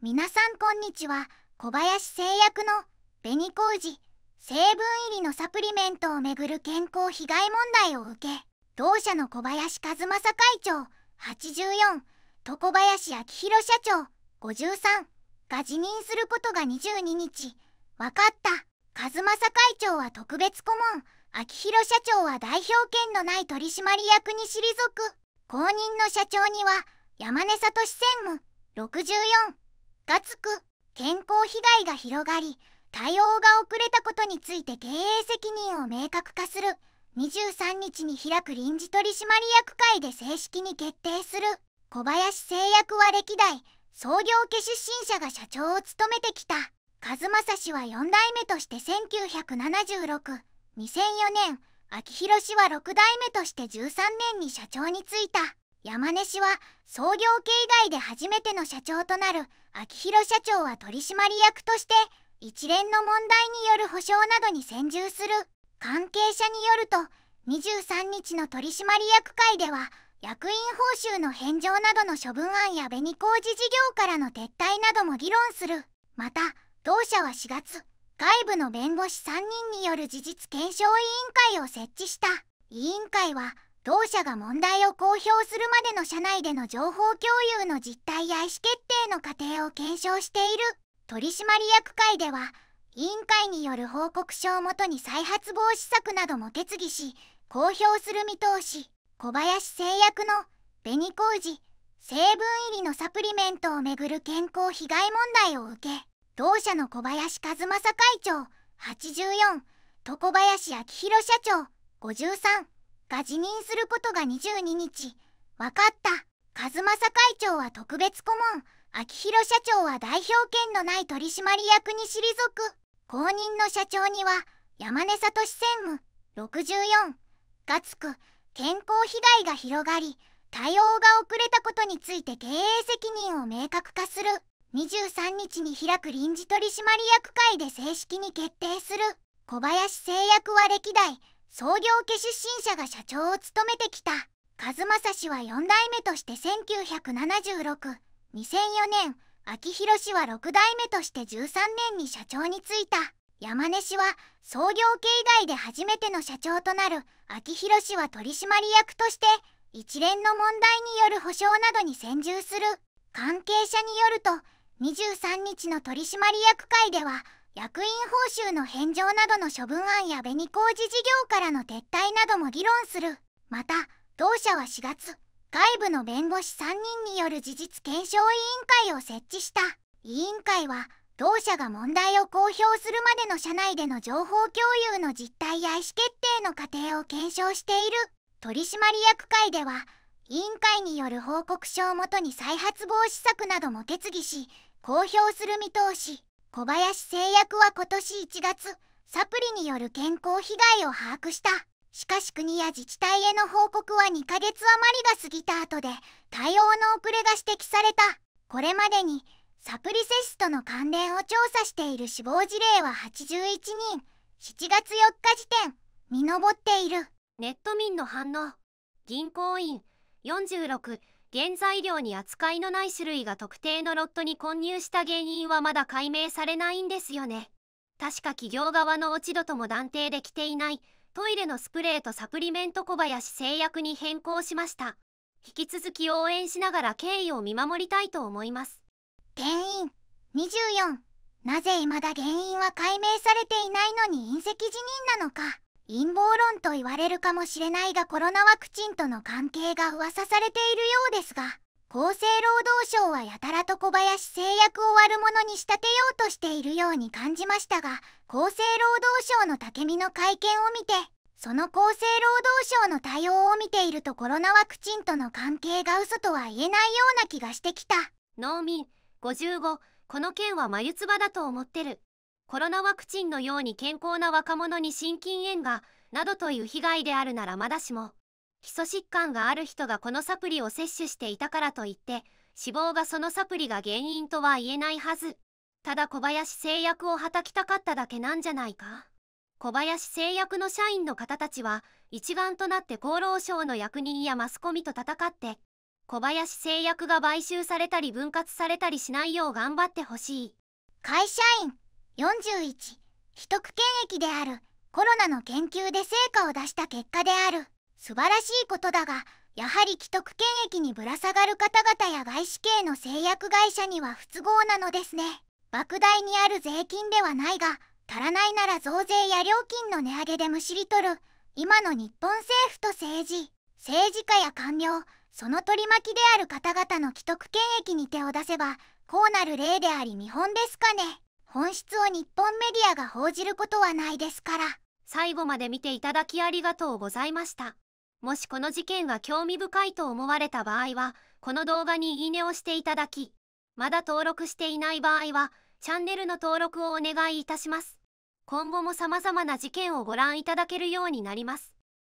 皆さんこんにちは小林製薬の紅麹成分入りのサプリメントをめぐる健康被害問題を受け同社の小林和正会長84と小林明宏社長53が辞任することが22日分かった和正会長は特別顧問昭弘社長は代表権のない取締役に退く後任の社長には山根聡専務64がつく健康被害が広がり対応が遅れたことについて経営責任を明確化する23日に開く臨時取締役会で正式に決定する小林製薬は歴代創業家出身者が社長を務めてきた和正氏は4代目として19762004年秋広氏は6代目として13年に社長に就いた山根氏は創業系以外で初めての社長となる秋広社長は取締役として一連の問題による補償などに専従する関係者によると23日の取締役会では役員報酬の返上などの処分案や紅麹事業からの撤退なども議論するまた同社は4月外部の弁護士3人による事実検証委員会を設置した委員会は同社が問題を公表するまでの社内での情報共有の実態や意思決定の過程を検証している取締役会では委員会による報告書をもとに再発防止策なども決議し公表する見通し小林製薬の紅麹成分入りのサプリメントをめぐる健康被害問題を受け同社の小林和正会長84と小林明宏社長53が辞任することが22日分かった和正会長は特別顧問秋広社長は代表権のない取締役に退く後任の社長には山根聡専務64がつく健康被害が広がり対応が遅れたことについて経営責任を明確化する23日に開く臨時取締役会で正式に決定する小林製薬は歴代創業家出身者が社長を務めてきた和正氏は4代目として19762004年秋広氏は6代目として13年に社長に就いた山根氏は創業家以外で初めての社長となる秋広氏は取締役として一連の問題による補償などに専従する関係者によると23日の取締役会では役員報酬の返上などの処分案や紅麹事業からの撤退なども議論するまた同社は4月外部の弁護士3人による事実検証委員会を設置した委員会は同社が問題を公表するまでの社内での情報共有の実態や意思決定の過程を検証している取締役会では委員会による報告書をもとに再発防止策なども決議し公表する見通し小林製薬は今年1月サプリによる健康被害を把握したしかし国や自治体への報告は2ヶ月余りが過ぎた後で対応の遅れが指摘されたこれまでにサプリ摂取との関連を調査している死亡事例は81人7月4日時点に上っているネット民の反応銀行員46原材料に扱いのない種類が特定のロットに混入した原因はまだ解明されないんですよね。確か企業側の落ち度とも断定できていないトイレのスプレーとサプリメント小林製薬に変更しました。引き続き応援しながら経緯を見守りたいと思います。原因24なぜ未だ原因は解明されていないのに隕石辞任なのか陰謀論と言われるかもしれないがコロナワクチンとの関係が噂されているようですが厚生労働省はやたらと小林製薬を悪者に仕立てようとしているように感じましたが厚生労働省の武見の会見を見てその厚生労働省の対応を見ているとコロナワクチンとの関係が嘘とは言えないような気がしてきた農民55この件は眉唾だと思ってるコロナワクチンのように健康な若者に心筋炎がなどという被害であるならまだしも基礎疾患がある人がこのサプリを摂取していたからといって死亡がそのサプリが原因とは言えないはずただ小林製薬をはたきたかっただけなんじゃないか小林製薬の社員の方たちは一丸となって厚労省の役人やマスコミと戦って小林製薬が買収されたり分割されたりしないよう頑張ってほしい会社員41既得権益であるコロナの研究で成果を出した結果である素晴らしいことだがやはり既得権益にぶら下がる方々や外資系の製薬会社には不都合なのですね莫大にある税金ではないが足らないなら増税や料金の値上げでむしり取る今の日本政府と政治政治家や官僚その取り巻きである方々の既得権益に手を出せばこうなる例であり見本ですかね本質を日本メディアが報じることはないですから最後まで見ていただきありがとうございましたもしこの事件が興味深いと思われた場合はこの動画にいいねをしていただきまだ登録していない場合はチャンネルの登録をお願いいたします今後も様々な事件をご覧いただけるようになります